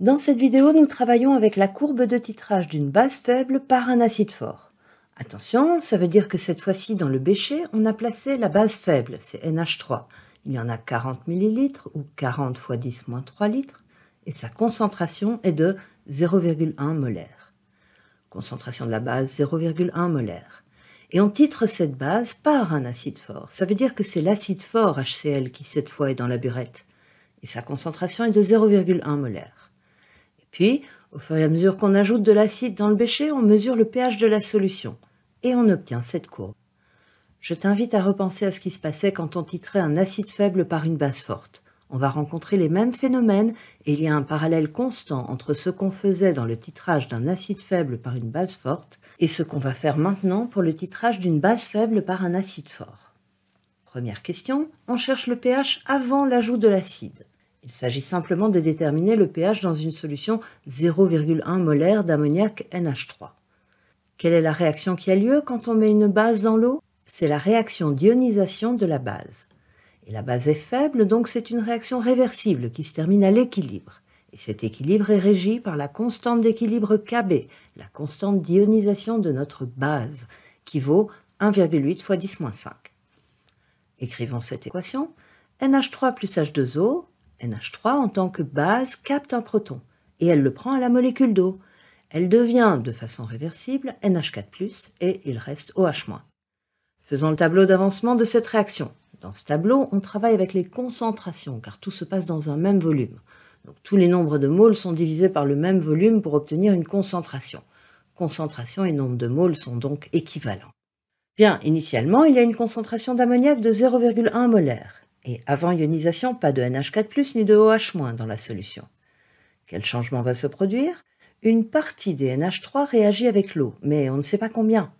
Dans cette vidéo, nous travaillons avec la courbe de titrage d'une base faible par un acide fort. Attention, ça veut dire que cette fois-ci, dans le bécher, on a placé la base faible, c'est NH3. Il y en a 40 ml ou 40 x 10 moins 3 litres et sa concentration est de 0,1 molaire. Concentration de la base 0,1 molaire. Et on titre cette base par un acide fort. Ça veut dire que c'est l'acide fort HCl qui cette fois est dans la burette et sa concentration est de 0,1 molaire. Puis, au fur et à mesure qu'on ajoute de l'acide dans le bécher, on mesure le pH de la solution et on obtient cette courbe. Je t'invite à repenser à ce qui se passait quand on titrait un acide faible par une base forte. On va rencontrer les mêmes phénomènes et il y a un parallèle constant entre ce qu'on faisait dans le titrage d'un acide faible par une base forte et ce qu'on va faire maintenant pour le titrage d'une base faible par un acide fort. Première question, on cherche le pH avant l'ajout de l'acide. Il s'agit simplement de déterminer le pH dans une solution 0,1 molaire d'ammoniac NH3. Quelle est la réaction qui a lieu quand on met une base dans l'eau C'est la réaction d'ionisation de la base. Et la base est faible, donc c'est une réaction réversible qui se termine à l'équilibre. Et cet équilibre est régi par la constante d'équilibre Kb, la constante d'ionisation de notre base, qui vaut 1,8 fois 10 5. Écrivons cette équation. NH3 plus H2O NH3 en tant que base capte un proton et elle le prend à la molécule d'eau. Elle devient de façon réversible NH4 et il reste OH-. Faisons le tableau d'avancement de cette réaction. Dans ce tableau, on travaille avec les concentrations car tout se passe dans un même volume. Donc, tous les nombres de moles sont divisés par le même volume pour obtenir une concentration. Concentration et nombre de moles sont donc équivalents. Bien, initialement, il y a une concentration d'ammoniac de 0,1 molaire. Et avant ionisation, pas de NH4+, ni de OH- dans la solution. Quel changement va se produire Une partie des NH3 réagit avec l'eau, mais on ne sait pas combien.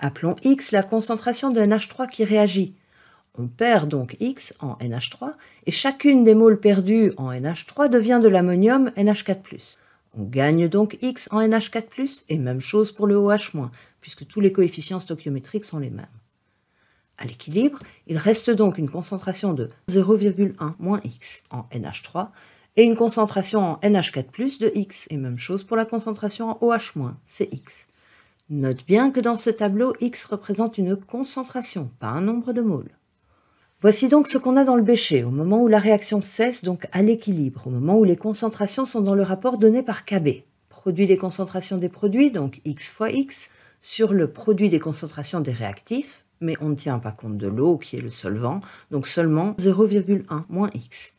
Appelons X la concentration de NH3 qui réagit. On perd donc X en NH3 et chacune des moles perdues en NH3 devient de l'ammonium NH4+. On gagne donc X en NH4+, et même chose pour le OH-, puisque tous les coefficients stoichiométriques sont les mêmes à l'équilibre, il reste donc une concentration de 0,1 moins x en NH3 et une concentration en NH4 de x, et même chose pour la concentration en OH-, c'est x. Note bien que dans ce tableau, x représente une concentration, pas un nombre de moles. Voici donc ce qu'on a dans le bécher au moment où la réaction cesse, donc à l'équilibre, au moment où les concentrations sont dans le rapport donné par Kb. Produit des concentrations des produits, donc x fois x, sur le produit des concentrations des réactifs, mais on ne tient pas compte de l'eau qui est le solvant, donc seulement 0,1 moins x.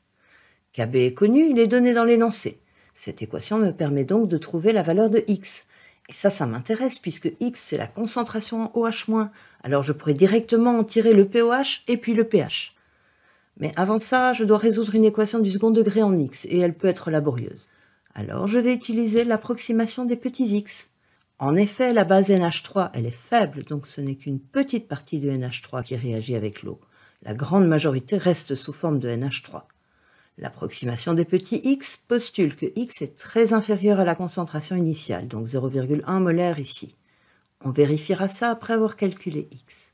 Kb est connu, il est donné dans l'énoncé. Cette équation me permet donc de trouver la valeur de x. Et ça, ça m'intéresse puisque x c'est la concentration en OH-, alors je pourrais directement en tirer le POH et puis le pH. Mais avant ça, je dois résoudre une équation du second degré en x et elle peut être laborieuse. Alors je vais utiliser l'approximation des petits x. En effet, la base NH3, elle est faible, donc ce n'est qu'une petite partie de NH3 qui réagit avec l'eau. La grande majorité reste sous forme de NH3. L'approximation des petits x postule que x est très inférieur à la concentration initiale, donc 0,1 molaire ici. On vérifiera ça après avoir calculé x.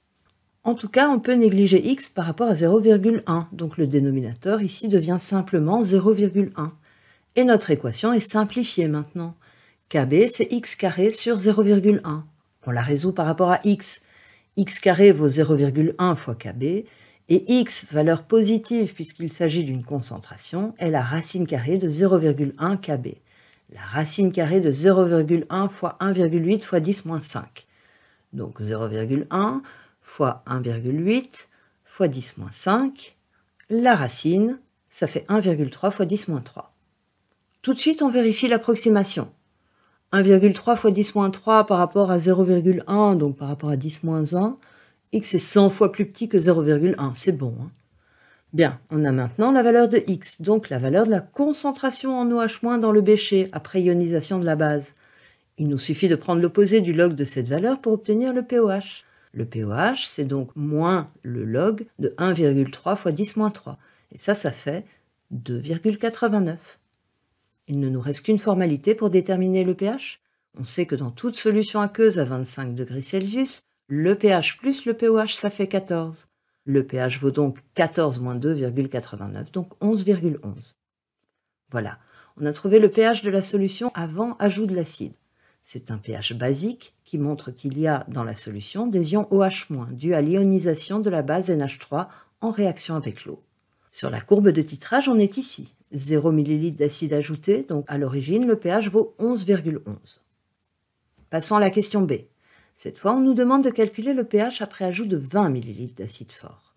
En tout cas, on peut négliger x par rapport à 0,1, donc le dénominateur ici devient simplement 0,1. Et notre équation est simplifiée maintenant. KB, c'est x carré sur 0,1. On la résout par rapport à x. x carré vaut 0,1 fois KB, et x, valeur positive puisqu'il s'agit d'une concentration, est la racine carrée de 0,1 KB. La racine carrée de 0,1 fois 1,8 fois 10 moins 5. Donc 0,1 fois 1,8 fois 10 moins 5. La racine, ça fait 1,3 fois 10 moins 3. Tout de suite, on vérifie l'approximation. 1,3 fois 10-3 par rapport à 0,1, donc par rapport à 10-1, x est 100 fois plus petit que 0,1, c'est bon. Hein. Bien, on a maintenant la valeur de x, donc la valeur de la concentration en OH- dans le bécher après ionisation de la base. Il nous suffit de prendre l'opposé du log de cette valeur pour obtenir le pOH. Le pOH, c'est donc moins le log de 1,3 fois 10-3. Et ça, ça fait 2,89. Il ne nous reste qu'une formalité pour déterminer le pH. On sait que dans toute solution aqueuse à 25 degrés Celsius, le pH plus le pOH, ça fait 14. Le pH vaut donc 14 moins 2,89, donc 11,11. Voilà, on a trouvé le pH de la solution avant ajout de l'acide. C'est un pH basique qui montre qu'il y a dans la solution des ions OH- dus à l'ionisation de la base NH3 en réaction avec l'eau. Sur la courbe de titrage, on est ici. 0 ml d'acide ajouté, donc à l'origine, le pH vaut 11,11. Passons à la question B. Cette fois, on nous demande de calculer le pH après ajout de 20 ml d'acide fort.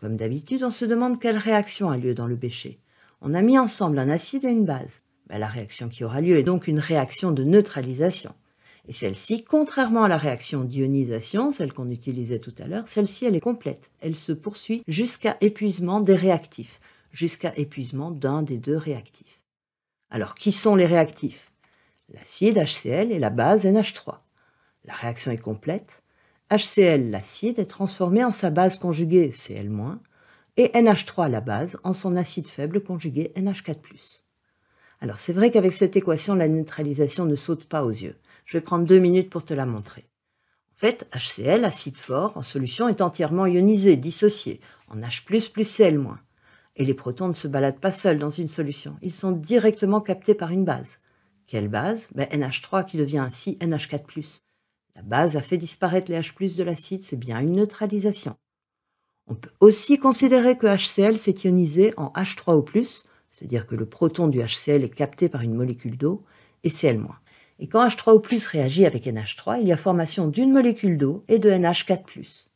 Comme d'habitude, on se demande quelle réaction a lieu dans le bécher. On a mis ensemble un acide et une base. Ben, la réaction qui aura lieu est donc une réaction de neutralisation. Et celle-ci, contrairement à la réaction d'ionisation, celle qu'on utilisait tout à l'heure, celle-ci elle est complète. Elle se poursuit jusqu'à épuisement des réactifs, jusqu'à épuisement d'un des deux réactifs. Alors, qui sont les réactifs L'acide HCl et la base NH3. La réaction est complète. HCl, l'acide, est transformé en sa base conjuguée Cl- et NH3, la base, en son acide faible conjugué NH4+. Alors c'est vrai qu'avec cette équation, la neutralisation ne saute pas aux yeux. Je vais prendre deux minutes pour te la montrer. En fait, HCl, acide fort, en solution, est entièrement ionisé, dissocié, en H++ plus Cl-. Et les protons ne se baladent pas seuls dans une solution, ils sont directement captés par une base. Quelle base NH3 ben, qui devient ainsi NH4 la base a fait disparaître les H+, de l'acide, c'est bien une neutralisation. On peut aussi considérer que HCl s'est ionisé en H3 o c'est-à-dire que le proton du HCl est capté par une molécule d'eau, et Cl-. Et quand H3 o réagit avec NH3, il y a formation d'une molécule d'eau et de NH4+.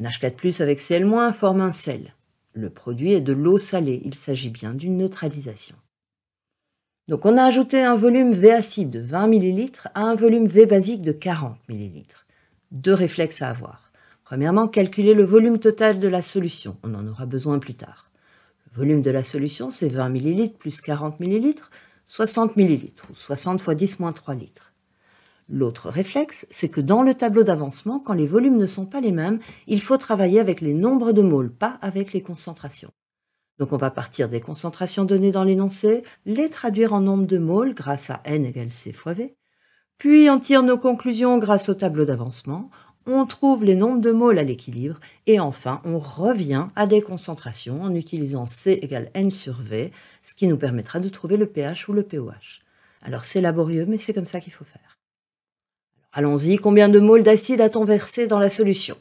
NH4+, avec Cl- forme un sel le produit est de l'eau salée. Il s'agit bien d'une neutralisation. Donc on a ajouté un volume V acide de 20 ml à un volume V basique de 40 ml. Deux réflexes à avoir. Premièrement, calculer le volume total de la solution. On en aura besoin plus tard. Le volume de la solution, c'est 20 ml plus 40 ml, 60 ml, ou 60 x 10 moins 3 litres. L'autre réflexe, c'est que dans le tableau d'avancement, quand les volumes ne sont pas les mêmes, il faut travailler avec les nombres de moles, pas avec les concentrations. Donc on va partir des concentrations données dans l'énoncé, les traduire en nombre de moles grâce à n égale c fois v, puis on tire nos conclusions grâce au tableau d'avancement, on trouve les nombres de moles à l'équilibre, et enfin on revient à des concentrations en utilisant c égale n sur v, ce qui nous permettra de trouver le pH ou le pOH. Alors c'est laborieux, mais c'est comme ça qu'il faut faire. Allons-y, combien de moles d'acide a-t-on versé dans la solution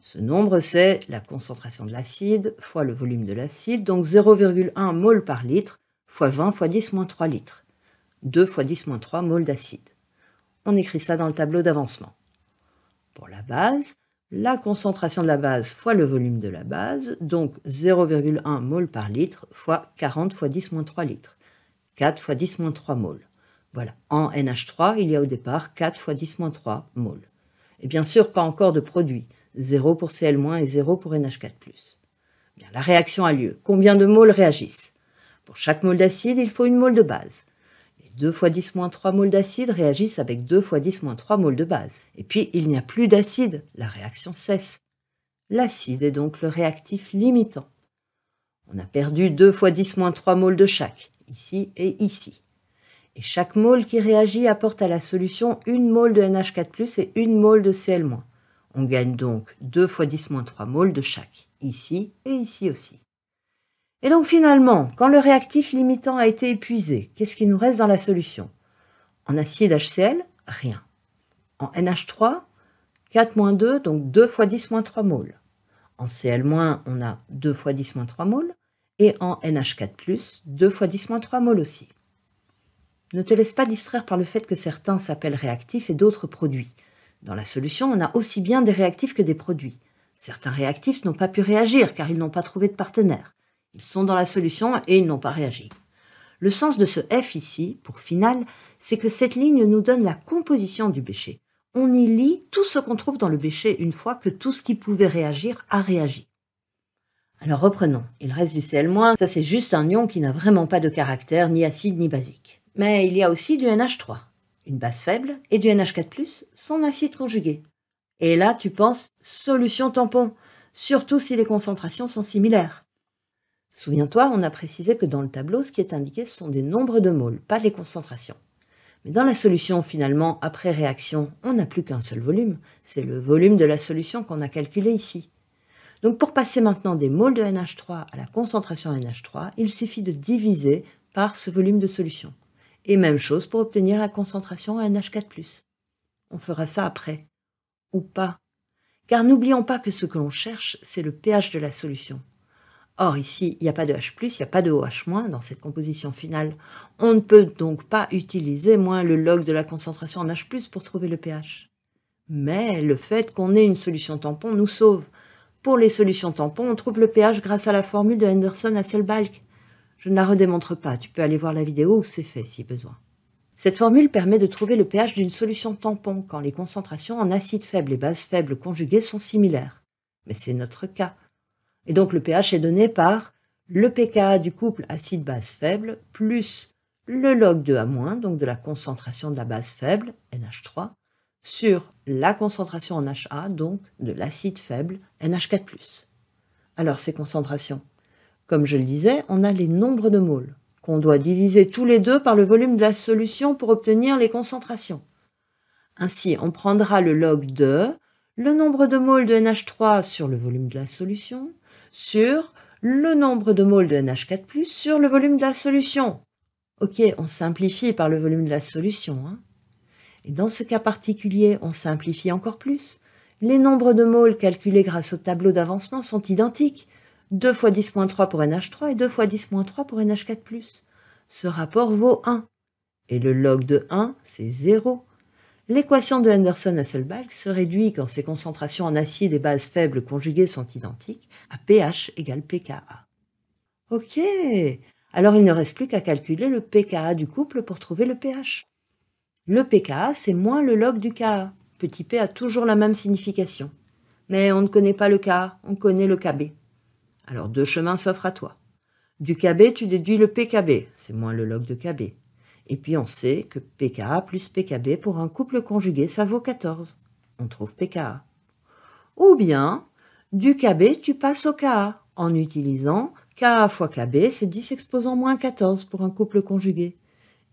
Ce nombre, c'est la concentration de l'acide fois le volume de l'acide, donc 0,1 mol par litre, fois 20 fois 10 moins 3 litres. 2 fois 10 moins 3 moles d'acide. On écrit ça dans le tableau d'avancement. Pour la base, la concentration de la base fois le volume de la base, donc 0,1 mol par litre fois 40 fois 10 moins 3 litres. 4 fois 10 moins 3 moles. Voilà. En NH3, il y a au départ 4 fois 10-3 moles. Et bien sûr, pas encore de produit. 0 pour Cl- et 0 pour NH4+. Eh la réaction a lieu. Combien de moles réagissent Pour chaque mole d'acide, il faut une mole de base. Les 2 fois 10-3 moles d'acide réagissent avec 2 fois 10-3 moles de base. Et puis, il n'y a plus d'acide. La réaction cesse. L'acide est donc le réactif limitant. On a perdu 2 fois 10-3 moles de chaque, ici et ici. Et chaque mole qui réagit apporte à la solution une mole de NH4+, et une mole de Cl-. On gagne donc 2 fois 10-3 moles de chaque, ici et ici aussi. Et donc finalement, quand le réactif limitant a été épuisé, qu'est-ce qui nous reste dans la solution En acide HCl, rien. En NH3, 4-2, donc 2 fois 10-3 moles. En Cl-, on a 2 fois 10-3 moles Et en NH4+, 2 fois 10-3 moles aussi. Ne te laisse pas distraire par le fait que certains s'appellent réactifs et d'autres produits. Dans la solution, on a aussi bien des réactifs que des produits. Certains réactifs n'ont pas pu réagir car ils n'ont pas trouvé de partenaire. Ils sont dans la solution et ils n'ont pas réagi. Le sens de ce F ici, pour final, c'est que cette ligne nous donne la composition du bécher. On y lit tout ce qu'on trouve dans le bécher une fois que tout ce qui pouvait réagir a réagi. Alors reprenons. Il reste du Cl-, ça c'est juste un ion qui n'a vraiment pas de caractère ni acide ni basique. Mais il y a aussi du NH3, une base faible, et du NH4+, son acide conjugué. Et là, tu penses solution tampon, surtout si les concentrations sont similaires. Souviens-toi, on a précisé que dans le tableau, ce qui est indiqué, ce sont des nombres de moles, pas les concentrations. Mais dans la solution, finalement, après réaction, on n'a plus qu'un seul volume. C'est le volume de la solution qu'on a calculé ici. Donc pour passer maintenant des moles de NH3 à la concentration NH3, il suffit de diviser par ce volume de solution. Et même chose pour obtenir la concentration en NH4+. On fera ça après. Ou pas. Car n'oublions pas que ce que l'on cherche, c'est le pH de la solution. Or, ici, il n'y a pas de H+, il n'y a pas de OH- dans cette composition finale. On ne peut donc pas utiliser moins le log de la concentration en H+, pour trouver le pH. Mais le fait qu'on ait une solution tampon nous sauve. Pour les solutions tampons, on trouve le pH grâce à la formule de Henderson-Hasselbalch. Je ne la redémontre pas, tu peux aller voir la vidéo où c'est fait si besoin. Cette formule permet de trouver le pH d'une solution tampon quand les concentrations en acide faible et base faible conjuguées sont similaires. Mais c'est notre cas. Et donc le pH est donné par le pKa du couple acide-base faible plus le log de A-, donc de la concentration de la base faible, NH3, sur la concentration en HA, donc de l'acide faible, NH4+. Alors ces concentrations, comme je le disais, on a les nombres de moles qu'on doit diviser tous les deux par le volume de la solution pour obtenir les concentrations. Ainsi, on prendra le log de le nombre de moles de NH3 sur le volume de la solution sur le nombre de moles de NH4+, sur le volume de la solution. Ok, on simplifie par le volume de la solution. Hein. Et dans ce cas particulier, on simplifie encore plus. Les nombres de moles calculés grâce au tableau d'avancement sont identiques, 2 fois 10-3 pour NH3 et 2 fois 10-3 pour NH4+. Ce rapport vaut 1. Et le log de 1, c'est 0. L'équation de Henderson-Hasselbalch se réduit quand ces concentrations en acides et bases faibles conjuguées sont identiques à pH égale pKa. Ok Alors il ne reste plus qu'à calculer le pKa du couple pour trouver le pH. Le pKa, c'est moins le log du Ka. Petit p a toujours la même signification. Mais on ne connaît pas le Ka, on connaît le Kb. Alors deux chemins s'offrent à toi. Du KB, tu déduis le PKB, c'est moins le log de KB. Et puis on sait que PKA plus PKB pour un couple conjugué, ça vaut 14. On trouve PKA. Ou bien, du KB, tu passes au KA en utilisant KA fois KB, c'est 10 exposant moins 14 pour un couple conjugué.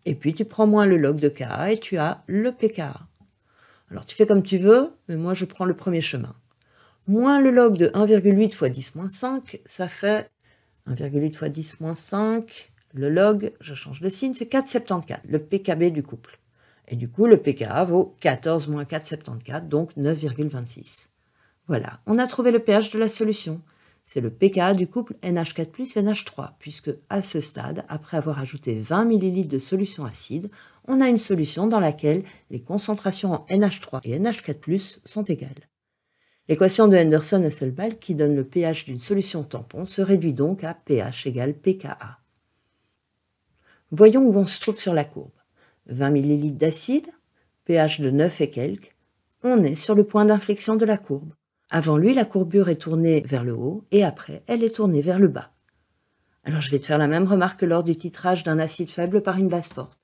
Et puis tu prends moins le log de KA et tu as le PKA. Alors tu fais comme tu veux, mais moi je prends le premier chemin moins le log de 1,8 fois 10 5, ça fait 1,8 fois 10 5, le log, je change de signe, c'est 4,74, le PKB du couple. Et du coup, le pKa vaut 14 moins 4,74, donc 9,26. Voilà, on a trouvé le pH de la solution. C'est le pKa du couple NH4 NH3, puisque à ce stade, après avoir ajouté 20 ml de solution acide, on a une solution dans laquelle les concentrations en NH3 et NH4 sont égales. L'équation de Henderson-Hasselbalch qui donne le pH d'une solution tampon se réduit donc à pH égale pKa. Voyons où on se trouve sur la courbe. 20 ml d'acide, pH de 9 et quelques, on est sur le point d'inflexion de la courbe. Avant lui, la courbure est tournée vers le haut et après, elle est tournée vers le bas. Alors je vais te faire la même remarque lors du titrage d'un acide faible par une base forte.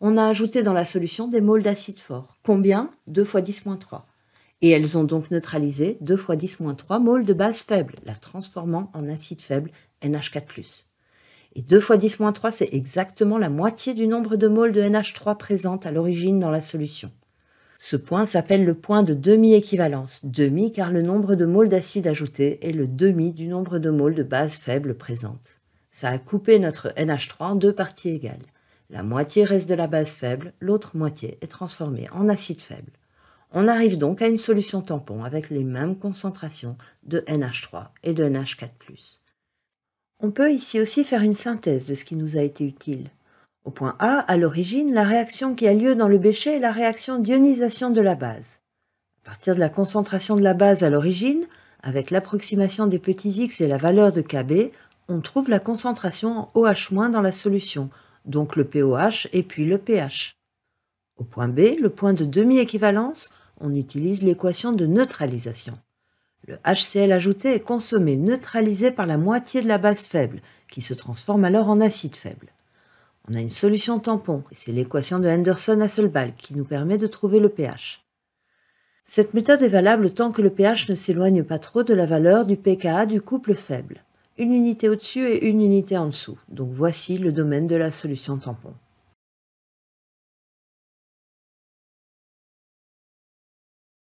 On a ajouté dans la solution des moles d'acide fort. Combien 2 fois 10 3 et elles ont donc neutralisé 2 fois 10-3 moles de base faible, la transformant en acide faible NH4+. Et 2 fois 10-3, c'est exactement la moitié du nombre de moles de NH3 présente à l'origine dans la solution. Ce point s'appelle le point de demi-équivalence, demi car le nombre de moles d'acide ajouté est le demi du nombre de moles de base faible présente. Ça a coupé notre NH3 en deux parties égales. La moitié reste de la base faible, l'autre moitié est transformée en acide faible. On arrive donc à une solution tampon avec les mêmes concentrations de NH3 et de NH4+. On peut ici aussi faire une synthèse de ce qui nous a été utile. Au point A, à l'origine, la réaction qui a lieu dans le bécher est la réaction d'ionisation de la base. À partir de la concentration de la base à l'origine, avec l'approximation des petits x et la valeur de Kb, on trouve la concentration en OH- dans la solution, donc le pOH et puis le pH. Au point B, le point de demi-équivalence, on utilise l'équation de neutralisation. Le HCl ajouté est consommé neutralisé par la moitié de la base faible, qui se transforme alors en acide faible. On a une solution tampon, et c'est l'équation de Henderson-Hasselbalch qui nous permet de trouver le pH. Cette méthode est valable tant que le pH ne s'éloigne pas trop de la valeur du pKa du couple faible. Une unité au-dessus et une unité en dessous, donc voici le domaine de la solution tampon.